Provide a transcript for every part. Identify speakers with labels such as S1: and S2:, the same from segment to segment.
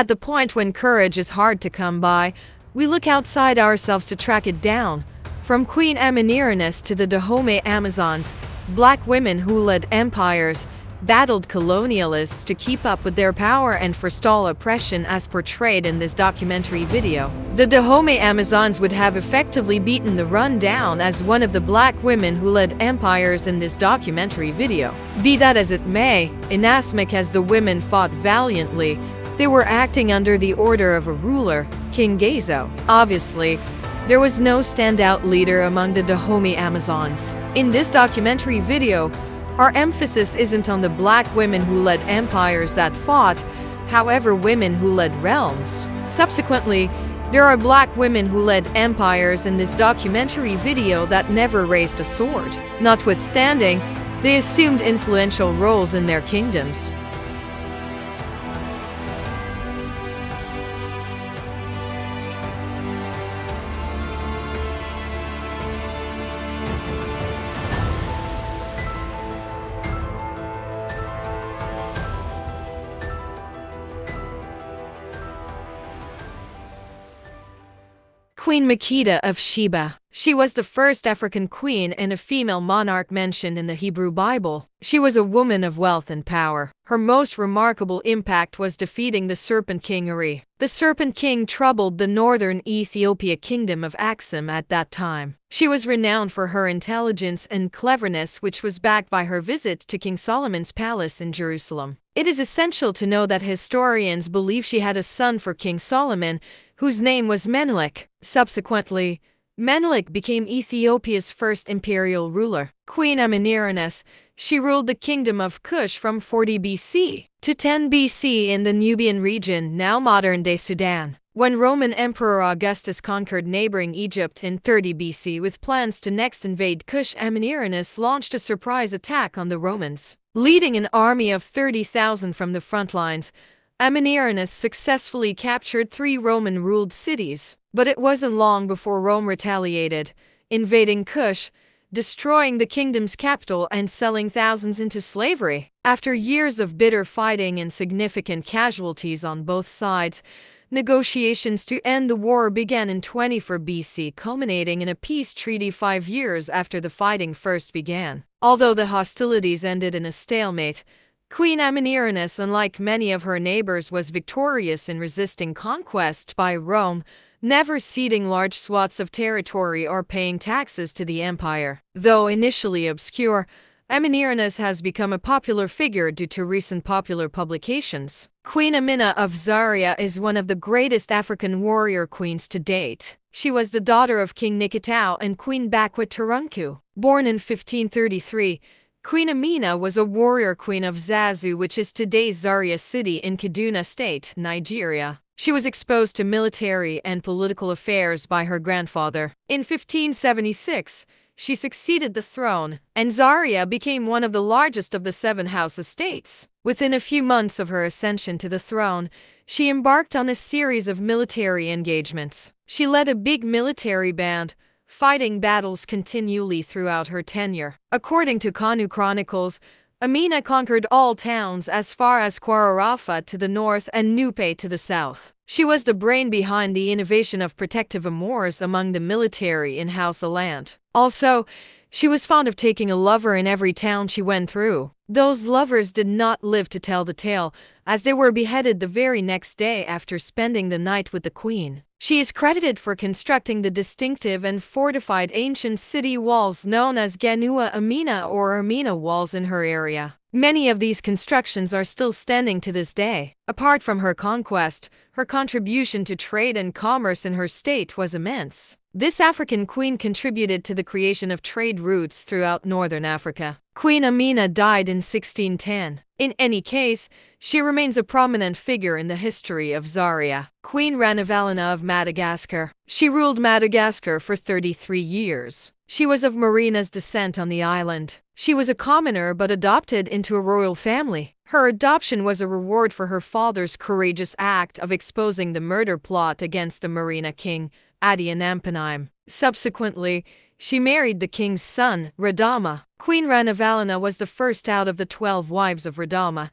S1: At the point when courage is hard to come by, we look outside ourselves to track it down. From Queen Ameniranus to the Dahomey Amazons, black women who led empires, battled colonialists to keep up with their power and forestall oppression as portrayed in this documentary video. The Dahomey Amazons would have effectively beaten the run down as one of the black women who led empires in this documentary video. Be that as it may, inasmuch as the women fought valiantly, they were acting under the order of a ruler, King Gezo. Obviously, there was no standout leader among the Dahomey Amazons. In this documentary video, our emphasis isn't on the black women who led empires that fought, however women who led realms. Subsequently, there are black women who led empires in this documentary video that never raised a sword. Notwithstanding, they assumed influential roles in their kingdoms. Queen Makeda of Sheba. She was the first African queen and a female monarch mentioned in the Hebrew Bible. She was a woman of wealth and power. Her most remarkable impact was defeating the Serpent King Uri. The Serpent King troubled the northern Ethiopia kingdom of Axum at that time. She was renowned for her intelligence and cleverness which was backed by her visit to King Solomon's palace in Jerusalem. It is essential to know that historians believe she had a son for King Solomon, whose name was Menelik. Subsequently, Menelik became Ethiopia's first imperial ruler. Queen Ameniranus, she ruled the kingdom of Kush from 40 BC to 10 BC in the Nubian region, now modern-day Sudan. When Roman Emperor Augustus conquered neighboring Egypt in 30 BC with plans to next invade Kush, Ameniranus launched a surprise attack on the Romans, leading an army of 30,000 from the front lines, Ammianus successfully captured three Roman-ruled cities, but it wasn't long before Rome retaliated, invading Kush, destroying the kingdom's capital and selling thousands into slavery. After years of bitter fighting and significant casualties on both sides, negotiations to end the war began in 24 BC, culminating in a peace treaty five years after the fighting first began. Although the hostilities ended in a stalemate, Queen Amenirinus, unlike many of her neighbors, was victorious in resisting conquest by Rome, never ceding large swaths of territory or paying taxes to the empire. Though initially obscure, Amenirinus has become a popular figure due to recent popular publications. Queen Amina of Zaria is one of the greatest African warrior queens to date. She was the daughter of King Nikitao and Queen Bakwa Turunku. Born in 1533, Queen Amina was a warrior queen of Zazu which is today's Zaria city in Kaduna State, Nigeria. She was exposed to military and political affairs by her grandfather. In 1576, she succeeded the throne, and Zaria became one of the largest of the Seven House estates. Within a few months of her ascension to the throne, she embarked on a series of military engagements. She led a big military band, fighting battles continually throughout her tenure. According to Kanu Chronicles, Amina conquered all towns as far as Quararafa to the north and Nupe to the south. She was the brain behind the innovation of protective amours among the military in House Aland. Also, she was fond of taking a lover in every town she went through. Those lovers did not live to tell the tale, as they were beheaded the very next day after spending the night with the queen. She is credited for constructing the distinctive and fortified ancient city walls known as Ganua Amina or Amina walls in her area. Many of these constructions are still standing to this day. Apart from her conquest, her contribution to trade and commerce in her state was immense. This African queen contributed to the creation of trade routes throughout northern Africa. Queen Amina died in 1610. In any case, she remains a prominent figure in the history of Zaria. Queen Ranavalina of Madagascar. She ruled Madagascar for 33 years. She was of Marina's descent on the island. She was a commoner but adopted into a royal family. Her adoption was a reward for her father's courageous act of exposing the murder plot against the Marina king, Adianampenaim. Subsequently, she married the king's son, Radama. Queen Ranavalina was the first out of the twelve wives of Radama,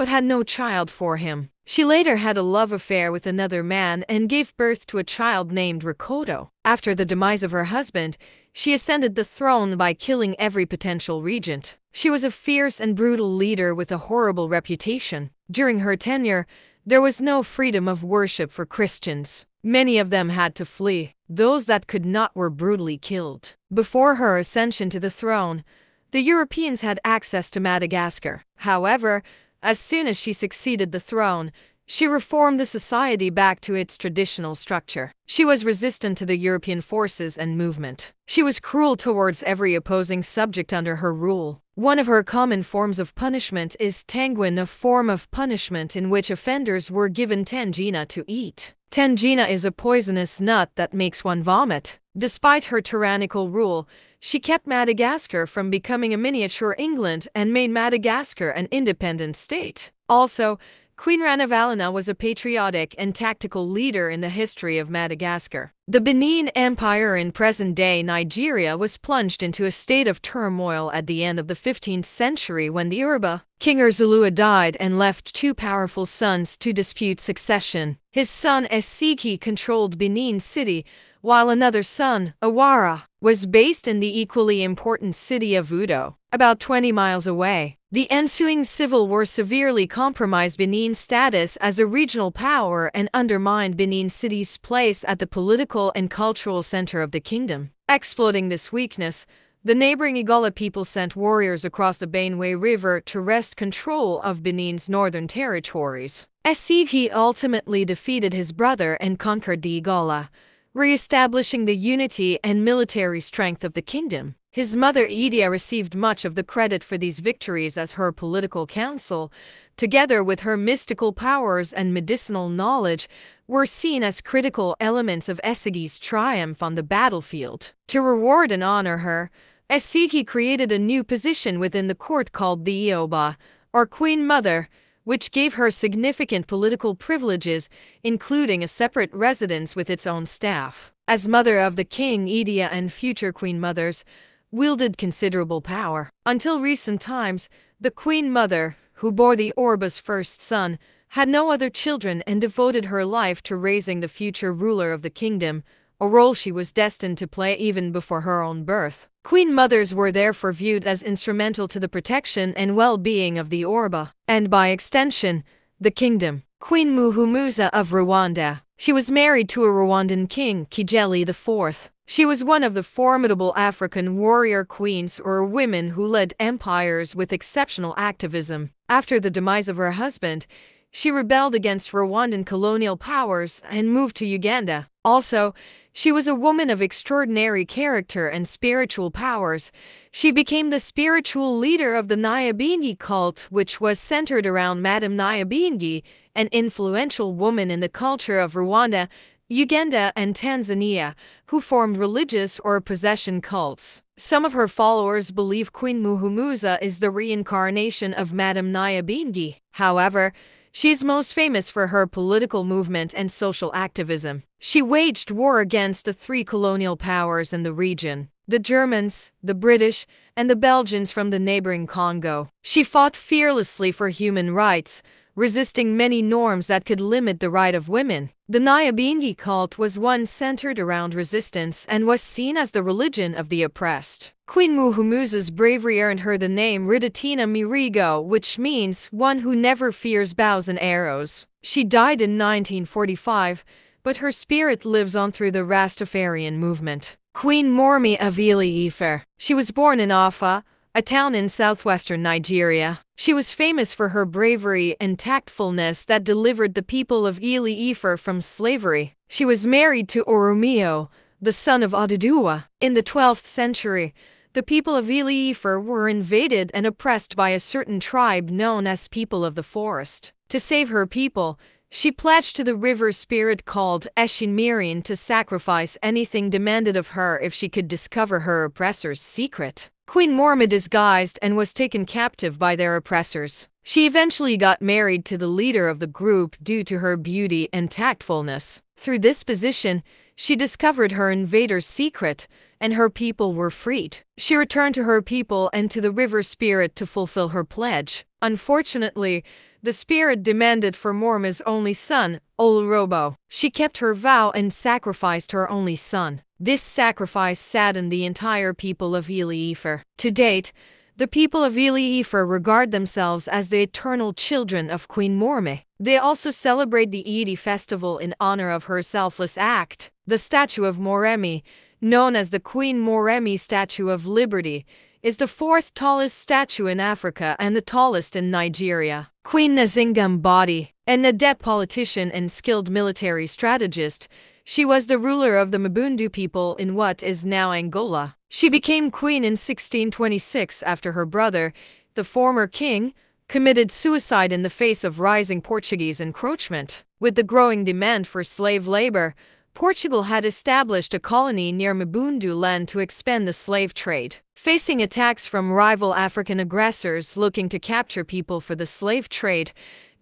S1: but had no child for him. She later had a love affair with another man and gave birth to a child named Ricoto. After the demise of her husband, she ascended the throne by killing every potential regent. She was a fierce and brutal leader with a horrible reputation. During her tenure, there was no freedom of worship for Christians. Many of them had to flee. Those that could not were brutally killed. Before her ascension to the throne, the Europeans had access to Madagascar. However, as soon as she succeeded the throne, she reformed the society back to its traditional structure. She was resistant to the European forces and movement. She was cruel towards every opposing subject under her rule. One of her common forms of punishment is tanguin, a form of punishment in which offenders were given tangina to eat. Tangina is a poisonous nut that makes one vomit. Despite her tyrannical rule, she kept Madagascar from becoming a miniature England and made Madagascar an independent state. Also, Queen Ranavalona was a patriotic and tactical leader in the history of Madagascar. The Benin Empire in present-day Nigeria was plunged into a state of turmoil at the end of the 15th century when the Urba, King Erzulua died and left two powerful sons to dispute succession. His son Esiki controlled Benin City, while another son, Awara, was based in the equally important city of Udo, about 20 miles away. The ensuing civil war severely compromised Benin's status as a regional power and undermined Benin City's place at the political and cultural center of the kingdom. Exploiting this weakness, the neighboring Igala people sent warriors across the Benue River to wrest control of Benin's northern territories. Asigi ultimately defeated his brother and conquered the Igala, re-establishing the unity and military strength of the kingdom. His mother Edea received much of the credit for these victories as her political counsel, together with her mystical powers and medicinal knowledge, were seen as critical elements of Esigi's triumph on the battlefield. To reward and honor her, Esige created a new position within the court called the Ioba, or Queen Mother, which gave her significant political privileges, including a separate residence with its own staff. As mother of the king Edia and future queen mothers, wielded considerable power. Until recent times, the queen mother, who bore the Orba's first son, had no other children and devoted her life to raising the future ruler of the kingdom, a role she was destined to play even before her own birth. Queen mothers were therefore viewed as instrumental to the protection and well-being of the Orba, and by extension, the kingdom. Queen Muhumuza of Rwanda. She was married to a Rwandan king, Kijeli IV. She was one of the formidable African warrior queens or women who led empires with exceptional activism. After the demise of her husband, she rebelled against Rwandan colonial powers and moved to Uganda. Also, she was a woman of extraordinary character and spiritual powers. She became the spiritual leader of the Nyabingi cult, which was centered around Madame Nyabingi, an influential woman in the culture of Rwanda, Uganda, and Tanzania, who formed religious or possession cults. Some of her followers believe Queen Muhumuza is the reincarnation of Madame Nyabingi. However, She's most famous for her political movement and social activism. She waged war against the three colonial powers in the region the Germans, the British, and the Belgians from the neighboring Congo. She fought fearlessly for human rights, resisting many norms that could limit the right of women. The Nyabingi cult was one centered around resistance and was seen as the religion of the oppressed. Queen Muhumuza's bravery earned her the name Ridatina Mirigo, which means one who never fears bows and arrows. She died in 1945, but her spirit lives on through the Rastafarian movement. Queen Mormi Avili Ifer. She was born in Afa, a town in southwestern Nigeria. She was famous for her bravery and tactfulness that delivered the people of Ili Ifer from slavery. She was married to Oromio, the son of Oduduwa. In the 12th century, the people of Eliefer were invaded and oppressed by a certain tribe known as People of the Forest. To save her people, she pledged to the river spirit called Eshinmirin to sacrifice anything demanded of her if she could discover her oppressor's secret. Queen Morma disguised and was taken captive by their oppressors. She eventually got married to the leader of the group due to her beauty and tactfulness. Through this position, she discovered her invader's secret, and her people were freed. She returned to her people and to the river spirit to fulfill her pledge. Unfortunately, the spirit demanded for Morma's only son, Olrobo. She kept her vow and sacrificed her only son. This sacrifice saddened the entire people of Eliefer. To date, the people of Eliefer regard themselves as the eternal children of Queen Morme. They also celebrate the Edie festival in honor of her selfless act. The statue of Moremi, known as the Queen Moremi Statue of Liberty, is the fourth tallest statue in Africa and the tallest in Nigeria. Queen Nzinga Mbadi, an adept politician and skilled military strategist, she was the ruler of the Mbundu people in what is now Angola. She became queen in 1626 after her brother, the former king, committed suicide in the face of rising Portuguese encroachment. With the growing demand for slave labor, Portugal had established a colony near land to expand the slave trade. Facing attacks from rival African aggressors looking to capture people for the slave trade,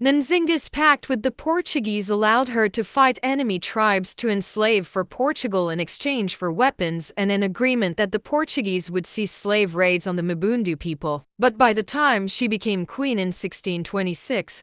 S1: Nzinga's pact with the Portuguese allowed her to fight enemy tribes to enslave for Portugal in exchange for weapons and an agreement that the Portuguese would cease slave raids on the Mabundu people. But by the time she became queen in 1626,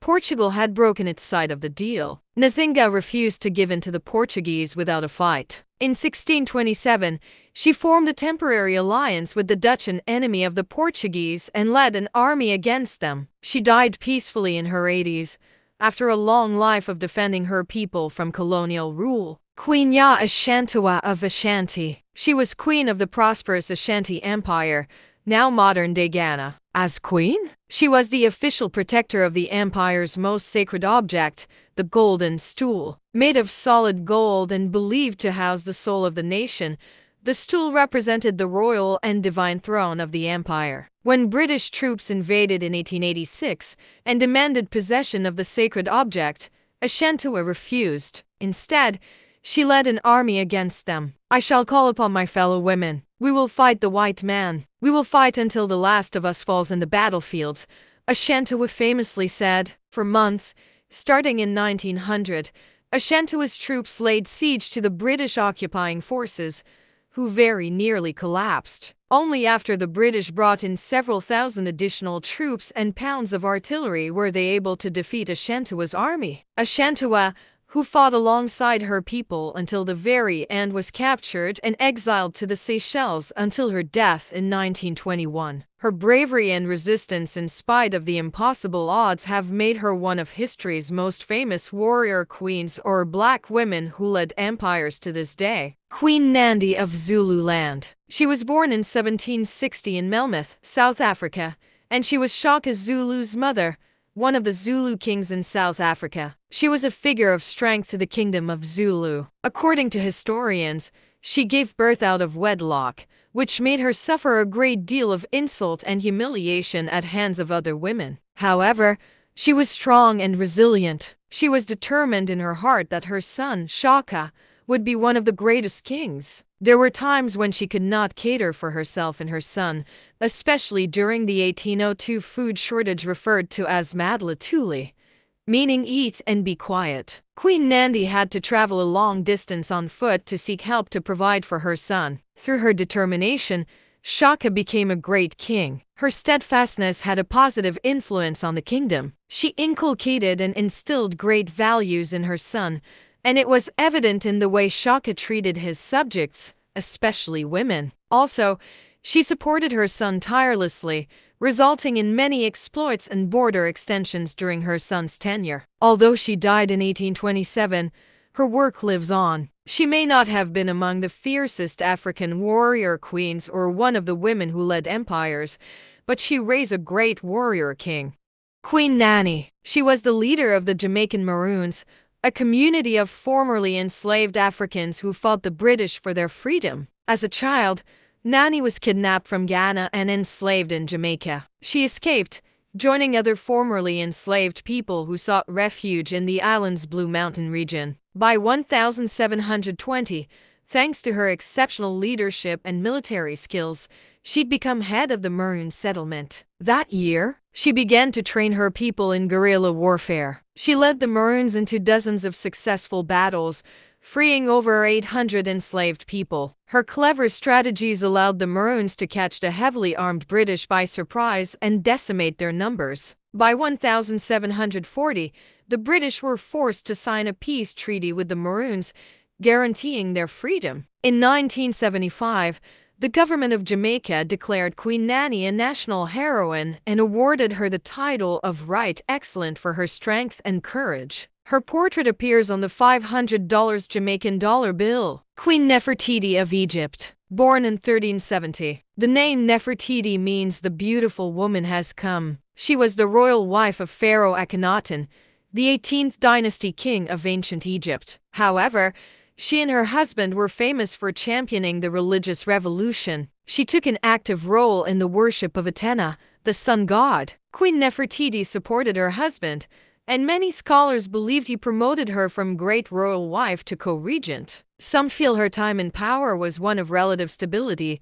S1: Portugal had broken its side of the deal. Nzinga refused to give in to the Portuguese without a fight. In 1627, she formed a temporary alliance with the Dutch, an enemy of the Portuguese, and led an army against them. She died peacefully in her 80s, after a long life of defending her people from colonial rule. Queen Ya Ashantawa of Ashanti. She was queen of the prosperous Ashanti Empire, now modern-day Ghana. As queen, she was the official protector of the empire's most sacred object, the Golden Stool. Made of solid gold and believed to house the soul of the nation, the stool represented the royal and divine throne of the empire. When British troops invaded in 1886 and demanded possession of the sacred object, Ashantua refused. Instead, she led an army against them. I shall call upon my fellow women. We will fight the white man. We will fight until the last of us falls in the battlefields. Ashantawa famously said, for months, starting in 1900, Ashantawa's troops laid siege to the British occupying forces, who very nearly collapsed. Only after the British brought in several thousand additional troops and pounds of artillery were they able to defeat Ashantawa's army. Ashantawa, who fought alongside her people until the very end was captured and exiled to the Seychelles until her death in 1921. Her bravery and resistance in spite of the impossible odds have made her one of history's most famous warrior queens or black women who led empires to this day. Queen Nandi of Zululand. She was born in 1760 in Melmoth, South Africa, and she was Shaka Zulu's mother, one of the Zulu kings in South Africa. She was a figure of strength to the kingdom of Zulu. According to historians, she gave birth out of wedlock, which made her suffer a great deal of insult and humiliation at hands of other women. However, she was strong and resilient. She was determined in her heart that her son, Shaka, would be one of the greatest kings. There were times when she could not cater for herself and her son, especially during the 1802 food shortage referred to as madlatuli, meaning eat and be quiet. Queen Nandi had to travel a long distance on foot to seek help to provide for her son. Through her determination, Shaka became a great king. Her steadfastness had a positive influence on the kingdom. She inculcated and instilled great values in her son, and it was evident in the way Shaka treated his subjects, especially women. Also, she supported her son tirelessly, resulting in many exploits and border extensions during her son's tenure. Although she died in 1827, her work lives on. She may not have been among the fiercest African warrior queens or one of the women who led empires, but she raised a great warrior king. Queen Nanny. She was the leader of the Jamaican Maroons, a community of formerly enslaved Africans who fought the British for their freedom. As a child, Nanny was kidnapped from Ghana and enslaved in Jamaica. She escaped, joining other formerly enslaved people who sought refuge in the island's Blue Mountain region. By 1720, thanks to her exceptional leadership and military skills, she'd become head of the Maroon settlement. That year, she began to train her people in guerrilla warfare. She led the Maroons into dozens of successful battles, freeing over 800 enslaved people. Her clever strategies allowed the Maroons to catch the heavily armed British by surprise and decimate their numbers. By 1740, the British were forced to sign a peace treaty with the Maroons, guaranteeing their freedom. In 1975, the government of Jamaica declared Queen Nanny a national heroine and awarded her the title of Right Excellent for her strength and courage. Her portrait appears on the $500 Jamaican dollar bill. Queen Nefertiti of Egypt, born in 1370. The name Nefertiti means the beautiful woman has come. She was the royal wife of Pharaoh Akhenaten, the 18th dynasty king of ancient Egypt. However, she and her husband were famous for championing the religious revolution. She took an active role in the worship of Atena, the sun god. Queen Nefertiti supported her husband, and many scholars believed he promoted her from great royal wife to co-regent. Some feel her time in power was one of relative stability,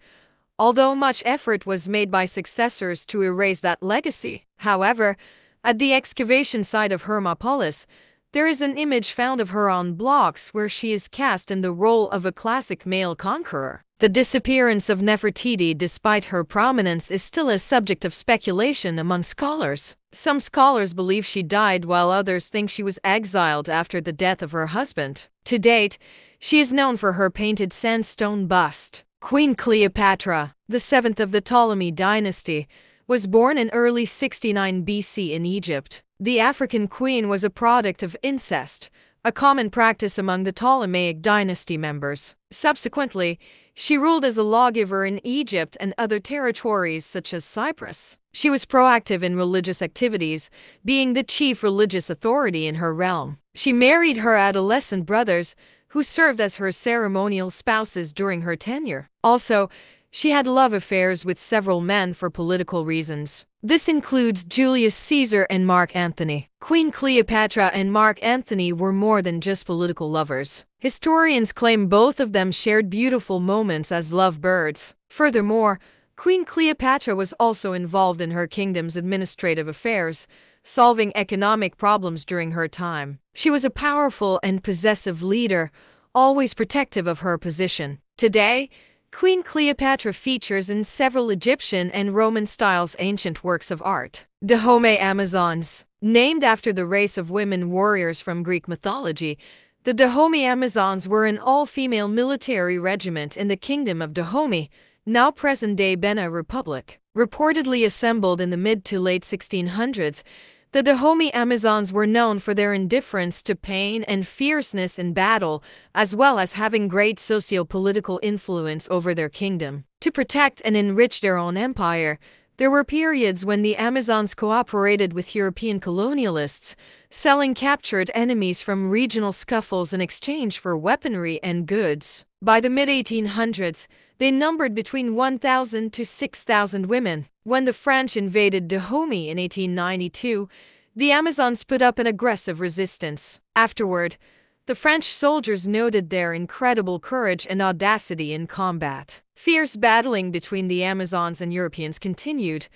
S1: although much effort was made by successors to erase that legacy. However, at the excavation site of Hermopolis, there is an image found of her on blocks where she is cast in the role of a classic male conqueror. The disappearance of Nefertiti despite her prominence is still a subject of speculation among scholars. Some scholars believe she died while others think she was exiled after the death of her husband. To date, she is known for her painted sandstone bust. Queen Cleopatra, the seventh of the Ptolemy dynasty, was born in early 69 BC in Egypt. The African queen was a product of incest, a common practice among the Ptolemaic dynasty members. Subsequently, she ruled as a lawgiver in Egypt and other territories such as Cyprus. She was proactive in religious activities, being the chief religious authority in her realm. She married her adolescent brothers, who served as her ceremonial spouses during her tenure. Also, she had love affairs with several men for political reasons. This includes Julius Caesar and Mark Antony. Queen Cleopatra and Mark Antony were more than just political lovers. Historians claim both of them shared beautiful moments as lovebirds. Furthermore, Queen Cleopatra was also involved in her kingdom's administrative affairs, solving economic problems during her time. She was a powerful and possessive leader, always protective of her position. Today, Queen Cleopatra features in several Egyptian and Roman styles ancient works of art. Dahomey Amazons Named after the race of women warriors from Greek mythology, the Dahomey Amazons were an all-female military regiment in the Kingdom of Dahomey, now present-day Benin Republic. Reportedly assembled in the mid to late 1600s, the Dahomey Amazons were known for their indifference to pain and fierceness in battle, as well as having great socio-political influence over their kingdom. To protect and enrich their own empire, there were periods when the Amazons cooperated with European colonialists, selling captured enemies from regional scuffles in exchange for weaponry and goods. By the mid-1800s, they numbered between 1,000 to 6,000 women. When the French invaded Dahomey in 1892, the Amazons put up an aggressive resistance. Afterward, the French soldiers noted their incredible courage and audacity in combat. Fierce battling between the Amazons and Europeans continued,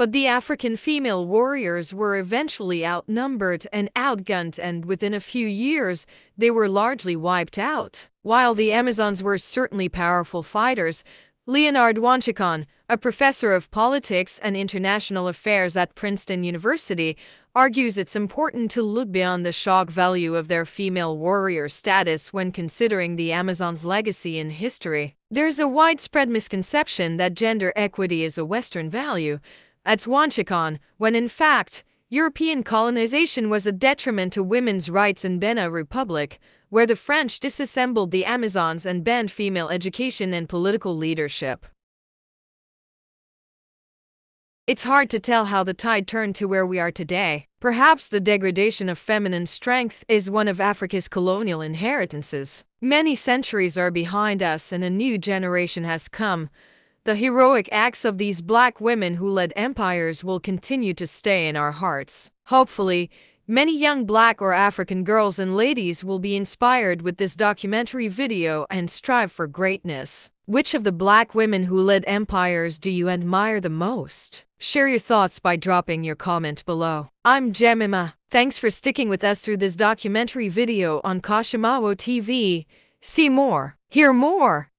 S1: but the African female warriors were eventually outnumbered and outgunned and within a few years, they were largely wiped out. While the Amazons were certainly powerful fighters, Leonard Wanchikon, a professor of politics and international affairs at Princeton University, argues it's important to look beyond the shock value of their female warrior status when considering the Amazon's legacy in history. There's a widespread misconception that gender equity is a Western value, at Wanchikon, when in fact, European colonization was a detriment to women's rights in Benin Republic, where the French disassembled the Amazons and banned female education and political leadership. It's hard to tell how the tide turned to where we are today. Perhaps the degradation of feminine strength is one of Africa's colonial inheritances. Many centuries are behind us and a new generation has come, the heroic acts of these black women who led empires will continue to stay in our hearts. Hopefully, many young black or African girls and ladies will be inspired with this documentary video and strive for greatness. Which of the black women who led empires do you admire the most? Share your thoughts by dropping your comment below. I'm Jemima. Thanks for sticking with us through this documentary video on Kashimawo TV. See more, hear more,